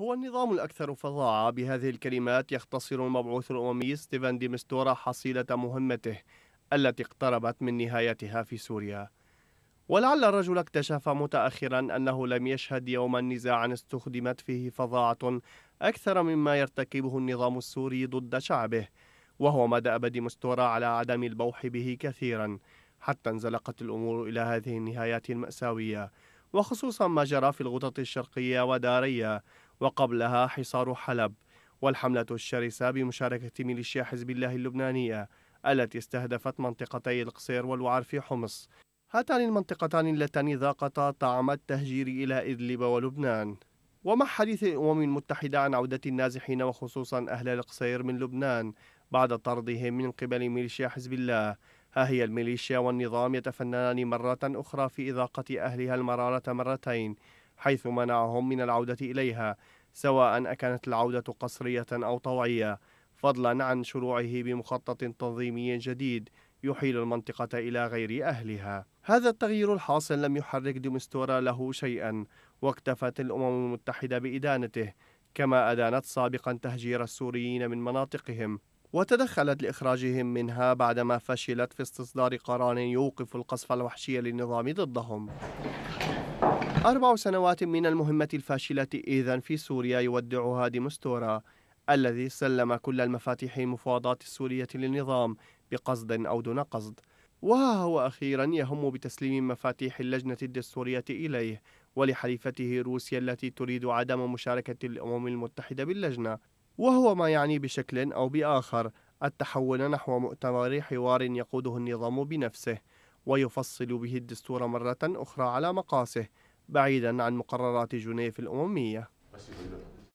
هو النظام الأكثر فظاعة بهذه الكلمات يختصر المبعوث الأممي ستيفان ديمستورا حصيلة مهمته التي اقتربت من نهايتها في سوريا ولعل الرجل اكتشف متأخرا أنه لم يشهد يوما نزاعا استخدمت فيه فظاعة أكثر مما يرتكبه النظام السوري ضد شعبه وهو ما دأب ديمستورا على عدم البوح به كثيرا حتى انزلقت الأمور إلى هذه النهايات المأساوية وخصوصا ما جرى في الغطط الشرقية ودارية وقبلها حصار حلب والحملة الشرسة بمشاركة ميليشيا حزب الله اللبنانية التي استهدفت منطقتي القصير والوعر في حمص هاتان المنطقتان اللتان ذاقتا طعم التهجير إلى إدلب ولبنان ومع حديث الأمم المتحدة عن عودة النازحين وخصوصا أهل القصير من لبنان بعد طردهم من قبل ميليشيا حزب الله ها هي الميليشيا والنظام يتفننان مرة أخرى في إذاقة أهلها المرارة مرتين حيث منعهم من العودة إليها سواء أكانت العودة قصرية أو طوعية فضلا عن شروعه بمخطط تنظيمي جديد يحيل المنطقة إلى غير أهلها هذا التغيير الحاصل لم يحرك ديمستورا له شيئا واكتفت الأمم المتحدة بإدانته كما أدانت سابقا تهجير السوريين من مناطقهم وتدخلت لإخراجهم منها بعدما فشلت في استصدار قرار يوقف القصف الوحشي للنظام ضدهم أربع سنوات من المهمة الفاشلة إذا في سوريا يودعها ديمستورا الذي سلم كل المفاتيح المفاوضات السورية للنظام بقصد أو دون قصد وها هو أخيرا يهم بتسليم مفاتيح اللجنة الدستورية إليه ولحليفته روسيا التي تريد عدم مشاركة الأمم المتحدة باللجنة وهو ما يعني بشكل أو بآخر التحول نحو مؤتمر حوار يقوده النظام بنفسه ويفصل به الدستور مرة أخرى على مقاسه بعيدا عن مقررات جنيف الأممية